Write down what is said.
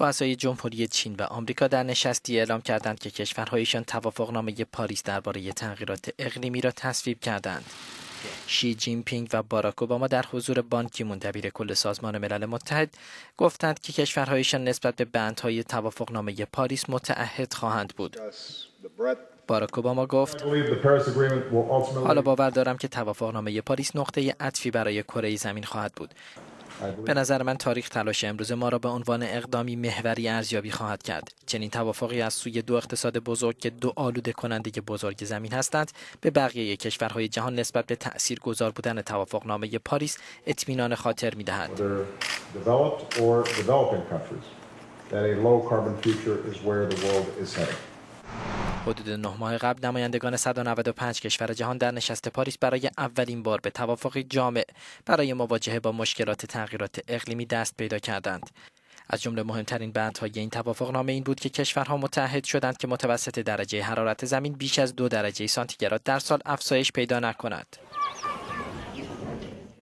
رؤسای جمهوری چین و آمریکا در نشستی اعلام کردند که کشورهایشان توافقنامه پاریس درباره تغییرات اقلیمی را تصویب کردند. شی جین پینگ و باراک اوباما در حضور بانکیمون دبیر کل سازمان ملل متحد گفتند که کشورهایشان نسبت به بندهای توافقنامه پاریس متعهد خواهند بود. باراک اوباما گفت حالا باور دارم که توافقنامه پاریس نقطه عطفی برای کره زمین خواهد بود به نظر من تاریخ تلاش امروز ما را به عنوان اقدامی محوری ارزیابی خواهد کرد چنین توافقی از سوی دو اقتصاد بزرگ که دو آلوده کننده بزرگ زمین هستند به بقیه کشورهای جهان نسبت به تأثیر گذار بودن توافق نامه پاریس اطمینان خاطر می دهد. حدود نه ماه قبل نمایندگان 195 کشور جهان در نشست پاریس برای اولین بار به توافق جامع برای مواجهه با مشکلات تغییرات اقلیمی دست پیدا کردند. از جمله مهمترین بندهای این توافق نامه این بود که کشورها متحد شدند که متوسط درجه حرارت زمین بیش از دو درجه سانتیگراد در سال افزایش پیدا نکند.